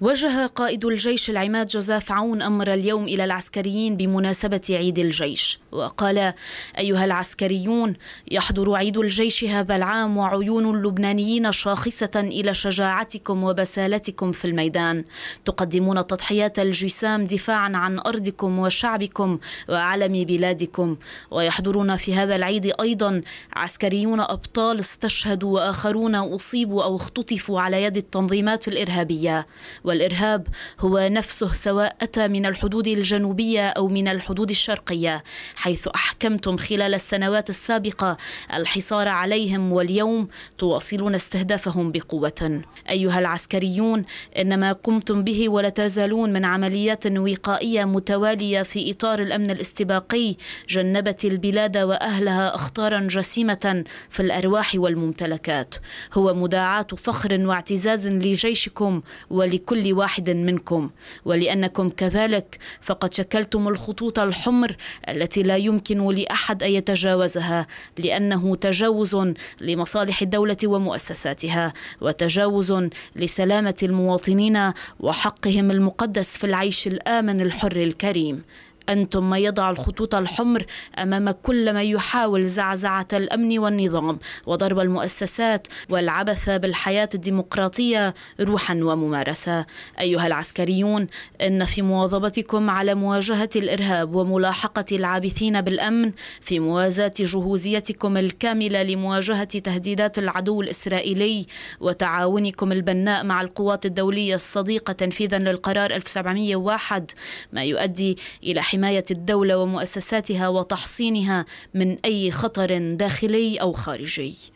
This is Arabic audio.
وجه قائد الجيش العماد جوزاف عون أمر اليوم إلى العسكريين بمناسبة عيد الجيش وقال أيها العسكريون يحضر عيد الجيش هذا العام وعيون اللبنانيين شاخصة إلى شجاعتكم وبسالتكم في الميدان تقدمون التضحيات الجسام دفاعا عن أرضكم وشعبكم وعلم بلادكم ويحضرون في هذا العيد أيضا عسكريون أبطال استشهدوا وآخرون أصيبوا أو اختطفوا على يد التنظيمات الإرهابية والإرهاب هو نفسه سواء أتى من الحدود الجنوبية أو من الحدود الشرقية حيث أحكمتم خلال السنوات السابقة الحصار عليهم واليوم تواصلون استهدافهم بقوة أيها العسكريون إن ما قمتم به ولا تزالون من عمليات وقائية متوالية في إطار الأمن الاستباقي جنبت البلاد وأهلها أخطارا جسيمة في الأرواح والممتلكات هو مداعاة فخر واعتزاز لجيشكم ولكل كل واحد منكم ولأنكم كذلك فقد شكلتم الخطوط الحمر التي لا يمكن لأحد أن يتجاوزها لأنه تجاوز لمصالح الدولة ومؤسساتها وتجاوز لسلامة المواطنين وحقهم المقدس في العيش الآمن الحر الكريم أنتم ما يضع الخطوط الحمر أمام كل من يحاول زعزعة الأمن والنظام وضرب المؤسسات والعبث بالحياة الديمقراطية روحا وممارسة أيها العسكريون إن في مواظبتكم على مواجهة الإرهاب وملاحقة العابثين بالأمن في موازاة جهوزيتكم الكاملة لمواجهة تهديدات العدو الإسرائيلي وتعاونكم البناء مع القوات الدولية الصديقة تنفيذا للقرار 1701 ما يؤدي إلى حماية حماية الدولة ومؤسساتها وتحصينها من أي خطر داخلي أو خارجي